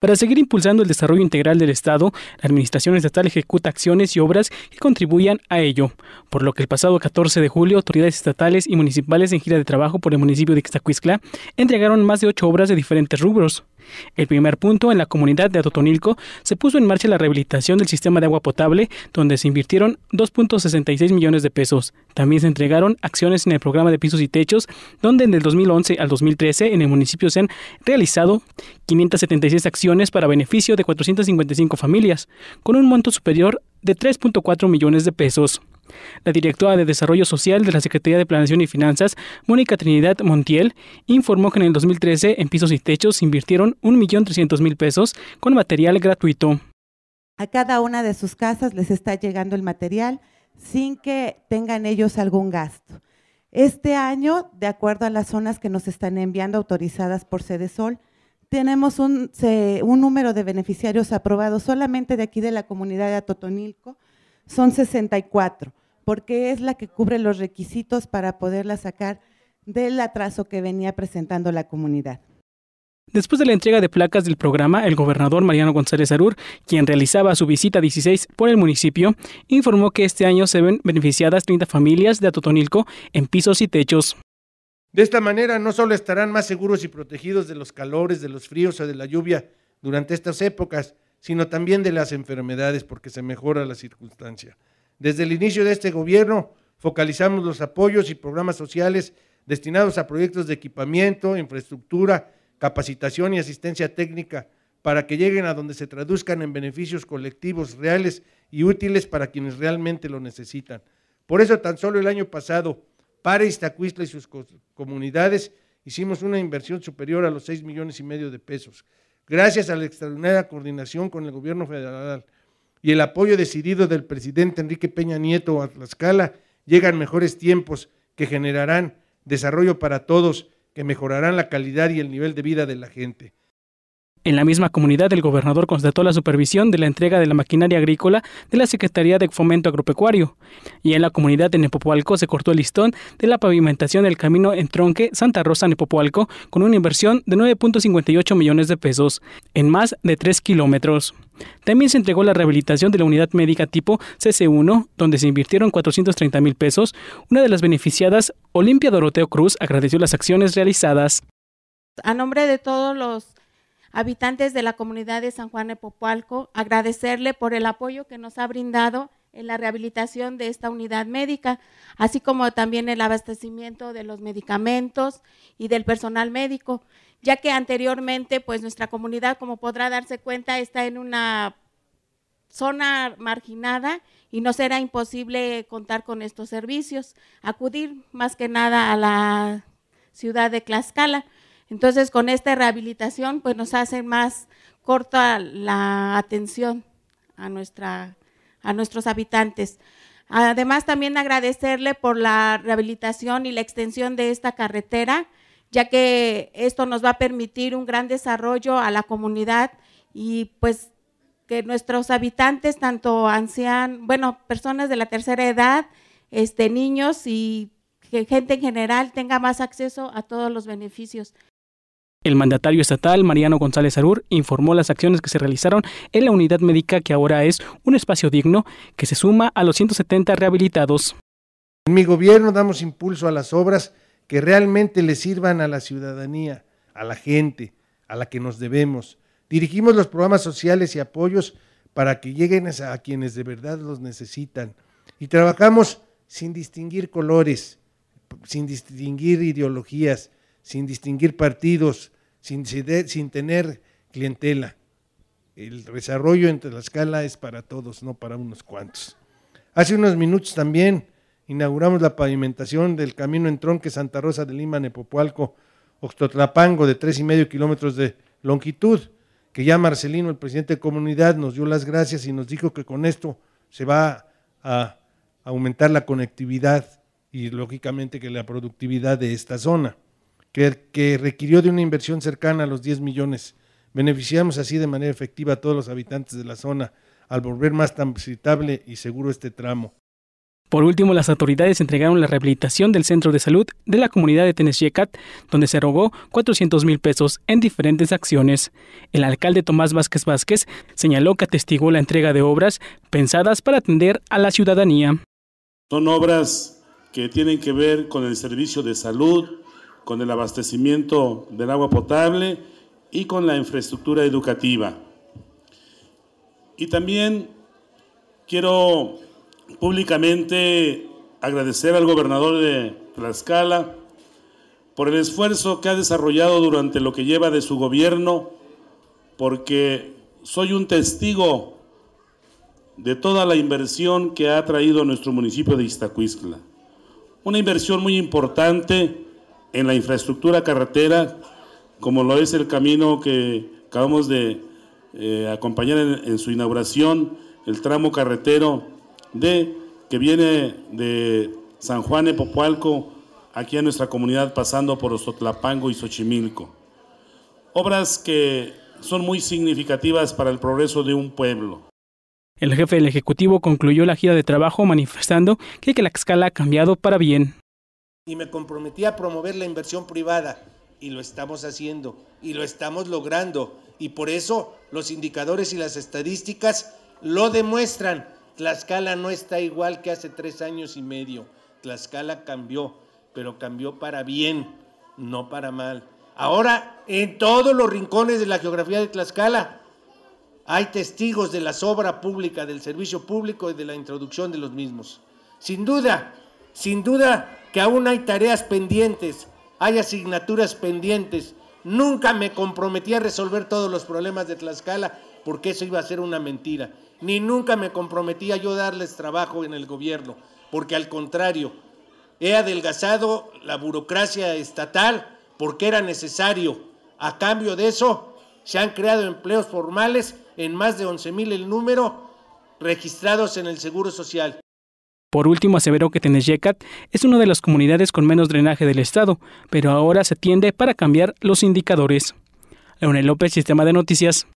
Para seguir impulsando el desarrollo integral del Estado, la Administración Estatal ejecuta acciones y obras que contribuyan a ello, por lo que el pasado 14 de julio autoridades estatales y municipales en gira de trabajo por el municipio de Ixtacuizcla entregaron más de ocho obras de diferentes rubros. El primer punto, en la comunidad de Atotonilco, se puso en marcha la rehabilitación del sistema de agua potable, donde se invirtieron 2.66 millones de pesos. También se entregaron acciones en el programa de pisos y techos, donde en el 2011 al 2013 en el municipio se han realizado 576 acciones para beneficio de 455 familias, con un monto superior de 3.4 millones de pesos. La directora de Desarrollo Social de la Secretaría de Planación y Finanzas, Mónica Trinidad Montiel, informó que en el 2013 en pisos y techos se invirtieron 1.300.000 pesos con material gratuito. A cada una de sus casas les está llegando el material sin que tengan ellos algún gasto. Este año, de acuerdo a las zonas que nos están enviando autorizadas por Sede tenemos un, un, número de beneficiarios aprobados solamente de aquí de la comunidad de Atotonilco, son 64 porque es la que cubre los requisitos para poderla sacar del atraso que venía presentando la comunidad. Después de la entrega de placas del programa, el gobernador Mariano González Arur, quien realizaba su visita 16 por el municipio, informó que este año se ven beneficiadas 30 familias de Atotonilco en pisos y techos. De esta manera no solo estarán más seguros y protegidos de los calores, de los fríos o de la lluvia durante estas épocas, sino también de las enfermedades porque se mejora la circunstancia. Desde el inicio de este gobierno focalizamos los apoyos y programas sociales destinados a proyectos de equipamiento, infraestructura, capacitación y asistencia técnica para que lleguen a donde se traduzcan en beneficios colectivos reales y útiles para quienes realmente lo necesitan. Por eso tan solo el año pasado, para Iztacuistla y sus comunidades, hicimos una inversión superior a los 6 millones y medio de pesos, gracias a la extraordinaria coordinación con el gobierno federal, y el apoyo decidido del presidente Enrique Peña Nieto a Tlaxcala, llegan mejores tiempos que generarán desarrollo para todos, que mejorarán la calidad y el nivel de vida de la gente. En la misma comunidad, el gobernador constató la supervisión de la entrega de la maquinaria agrícola de la Secretaría de Fomento Agropecuario. Y en la comunidad de Nepopualco se cortó el listón de la pavimentación del camino en tronque Santa rosa nepopualco con una inversión de 9.58 millones de pesos en más de 3 kilómetros. También se entregó la rehabilitación de la unidad médica tipo CC1, donde se invirtieron 430 mil pesos. Una de las beneficiadas, Olimpia Doroteo Cruz, agradeció las acciones realizadas. A nombre de todos los habitantes de la comunidad de San Juan de Popualco, agradecerle por el apoyo que nos ha brindado en la rehabilitación de esta unidad médica, así como también el abastecimiento de los medicamentos y del personal médico ya que anteriormente pues nuestra comunidad, como podrá darse cuenta, está en una zona marginada y nos era imposible contar con estos servicios, acudir más que nada a la ciudad de Tlaxcala. Entonces, con esta rehabilitación, pues nos hace más corta la atención a, nuestra, a nuestros habitantes. Además, también agradecerle por la rehabilitación y la extensión de esta carretera, ya que esto nos va a permitir un gran desarrollo a la comunidad y pues que nuestros habitantes, tanto ancianos, bueno, personas de la tercera edad, este, niños y gente en general tenga más acceso a todos los beneficios. El mandatario estatal Mariano González Arur informó las acciones que se realizaron en la unidad médica que ahora es un espacio digno que se suma a los 170 rehabilitados. En mi gobierno damos impulso a las obras que realmente le sirvan a la ciudadanía, a la gente, a la que nos debemos. Dirigimos los programas sociales y apoyos para que lleguen a quienes de verdad los necesitan. Y trabajamos sin distinguir colores, sin distinguir ideologías, sin distinguir partidos, sin, sin tener clientela. El desarrollo en escala es para todos, no para unos cuantos. Hace unos minutos también inauguramos la pavimentación del camino en tronque Santa Rosa de Lima, nepopualco Oxtotlapango, de tres y medio kilómetros de longitud, que ya Marcelino, el presidente de comunidad, nos dio las gracias y nos dijo que con esto se va a aumentar la conectividad y lógicamente que la productividad de esta zona, que, que requirió de una inversión cercana a los 10 millones. Beneficiamos así de manera efectiva a todos los habitantes de la zona al volver más transitable y seguro este tramo. Por último, las autoridades entregaron la rehabilitación del centro de salud de la comunidad de Tenesiecat, donde se rogó 400 mil pesos en diferentes acciones. El alcalde Tomás Vázquez Vázquez señaló que atestigó la entrega de obras pensadas para atender a la ciudadanía. Son obras que tienen que ver con el servicio de salud, con el abastecimiento del agua potable y con la infraestructura educativa. Y también quiero públicamente agradecer al gobernador de Tlaxcala por el esfuerzo que ha desarrollado durante lo que lleva de su gobierno, porque soy un testigo de toda la inversión que ha traído nuestro municipio de Iztacuistla. Una inversión muy importante en la infraestructura carretera, como lo es el camino que acabamos de eh, acompañar en su inauguración, el tramo carretero de que viene de San Juan Popualco, aquí a nuestra comunidad pasando por Ostotlapango y Xochimilco. Obras que son muy significativas para el progreso de un pueblo. El jefe del Ejecutivo concluyó la gira de trabajo manifestando que la escala ha cambiado para bien. Y me comprometí a promover la inversión privada y lo estamos haciendo y lo estamos logrando y por eso los indicadores y las estadísticas lo demuestran Tlaxcala no está igual que hace tres años y medio. Tlaxcala cambió, pero cambió para bien, no para mal. Ahora, en todos los rincones de la geografía de Tlaxcala hay testigos de la sobra pública, del servicio público y de la introducción de los mismos. Sin duda, sin duda que aún hay tareas pendientes, hay asignaturas pendientes. Nunca me comprometí a resolver todos los problemas de Tlaxcala porque eso iba a ser una mentira ni nunca me comprometí a yo darles trabajo en el gobierno, porque al contrario, he adelgazado la burocracia estatal porque era necesario. A cambio de eso, se han creado empleos formales en más de 11.000 el número registrados en el Seguro Social. Por último, aseveró que jecat es una de las comunidades con menos drenaje del Estado, pero ahora se tiende para cambiar los indicadores. Leonel López, Sistema de Noticias.